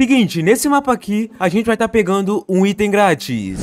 Seguinte, nesse mapa aqui, a gente vai estar tá pegando um item grátis.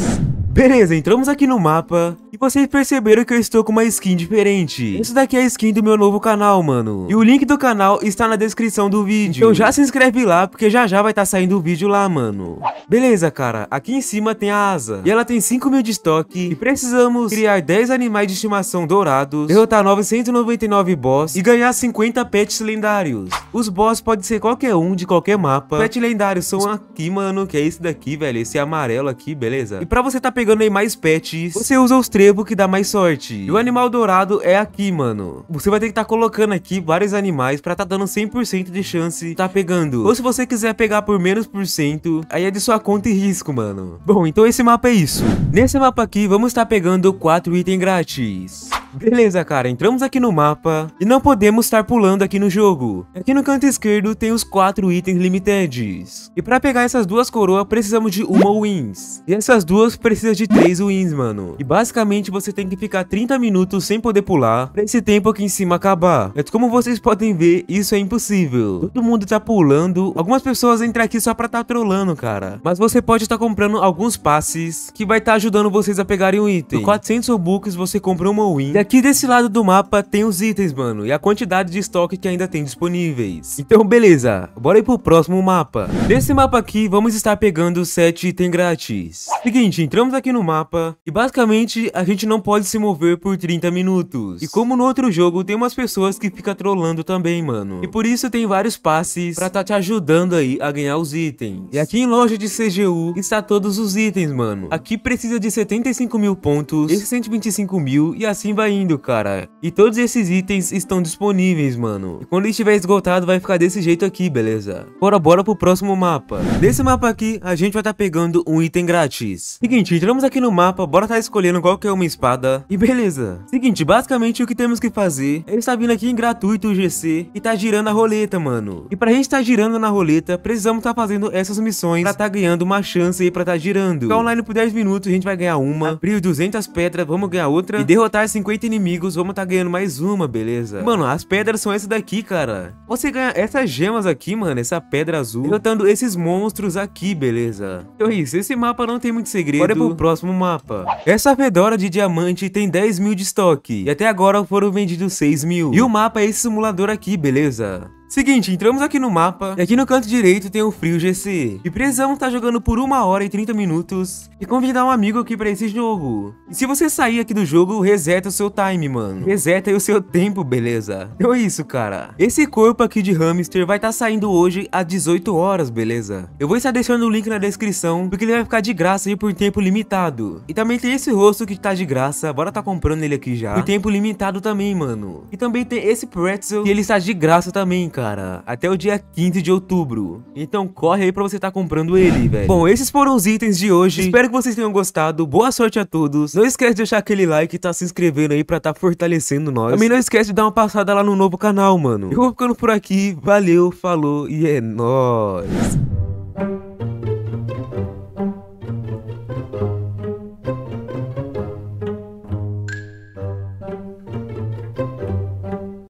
Beleza, entramos aqui no mapa e vocês perceberam que eu estou com uma skin diferente. Isso daqui é a skin do meu novo canal, mano. E o link do canal está na descrição do vídeo. Então já se inscreve lá, porque já já vai estar tá saindo o vídeo lá, mano. Beleza, cara. Aqui em cima tem a asa. E ela tem 5 mil de estoque. E precisamos criar 10 animais de estimação dourados, derrotar 999 boss e ganhar 50 pets lendários. Os boss podem ser qualquer um de qualquer mapa. Pets lendários são aqui, mano, que é esse daqui, velho. Esse amarelo aqui, beleza? E pra você tá pegando pegando aí mais pets, você usa os trebo que dá mais sorte. E o animal dourado é aqui, mano. Você vai ter que estar tá colocando aqui vários animais pra tá dando 100% de chance de tá pegando. Ou se você quiser pegar por menos por cento, aí é de sua conta e risco, mano. Bom, então esse mapa é isso. Nesse mapa aqui, vamos estar tá pegando 4 itens grátis. Beleza, cara, entramos aqui no mapa e não podemos estar pulando aqui no jogo. Aqui no canto esquerdo tem os quatro itens limitados. E pra pegar essas duas coroas, precisamos de uma wins. E essas duas precisam de três wins, mano. E basicamente você tem que ficar 30 minutos sem poder pular pra esse tempo aqui em cima acabar. Mas como vocês podem ver, isso é impossível. Todo mundo tá pulando. Algumas pessoas entram aqui só pra tá trolando, cara. Mas você pode estar tá comprando alguns passes que vai estar tá ajudando vocês a pegarem o um item. Com 400 Robux você compra uma win aqui desse lado do mapa tem os itens, mano, e a quantidade de estoque que ainda tem disponíveis. Então, beleza, bora ir pro próximo mapa. Nesse mapa aqui, vamos estar pegando 7 itens grátis. Seguinte, entramos aqui no mapa, e basicamente, a gente não pode se mover por 30 minutos. E como no outro jogo, tem umas pessoas que ficam trolando também, mano. E por isso tem vários passes pra tá te ajudando aí a ganhar os itens. E aqui em loja de CGU, está todos os itens, mano. Aqui precisa de 75 mil pontos, esse 125 mil, e assim vai saindo, cara. E todos esses itens estão disponíveis, mano. E quando estiver esgotado, vai ficar desse jeito aqui, beleza? Bora, bora pro próximo mapa. Nesse mapa aqui, a gente vai estar tá pegando um item grátis. Seguinte, entramos aqui no mapa, bora estar tá escolhendo qual que é uma espada. E beleza. Seguinte, basicamente o que temos que fazer é estar tá vindo aqui em gratuito o GC e tá girando a roleta, mano. E pra gente estar tá girando na roleta, precisamos estar tá fazendo essas missões pra estar tá ganhando uma chance aí pra estar girando. Ficar online por 10 minutos, a gente vai ganhar uma. Abrir 200 pedras, vamos ganhar outra. E derrotar 50 inimigos, vamos tá ganhando mais uma, beleza? Mano, as pedras são essa daqui, cara. Você ganha essas gemas aqui, mano, essa pedra azul, derrotando esses monstros aqui, beleza? Então é isso, esse mapa não tem muito segredo. Bora pro próximo mapa. Essa fedora de diamante tem 10 mil de estoque, e até agora foram vendidos 6 mil. E o mapa é esse simulador aqui, beleza? Seguinte, entramos aqui no mapa, e aqui no canto direito tem o Frio GC. E precisamos estar tá jogando por 1 hora e 30 minutos, e convidar um amigo aqui pra esse jogo. E se você sair aqui do jogo, reseta o seu time, mano. Reseta aí o seu tempo, beleza? Então é isso, cara. Esse corpo aqui de hamster vai estar tá saindo hoje às 18 horas, beleza? Eu vou estar deixando o link na descrição, porque ele vai ficar de graça aí por tempo limitado. E também tem esse rosto que tá de graça, bora tá comprando ele aqui já. Por tempo limitado também, mano. E também tem esse pretzel, que ele está de graça também, cara cara, até o dia 15 de outubro. Então corre aí pra você estar tá comprando ele, velho. Bom, esses foram os itens de hoje. Espero que vocês tenham gostado. Boa sorte a todos. Não esquece de deixar aquele like e tá se inscrevendo aí pra tá fortalecendo nós. Também não esquece de dar uma passada lá no novo canal, mano. Eu vou ficando por aqui. Valeu, falou e é nóis.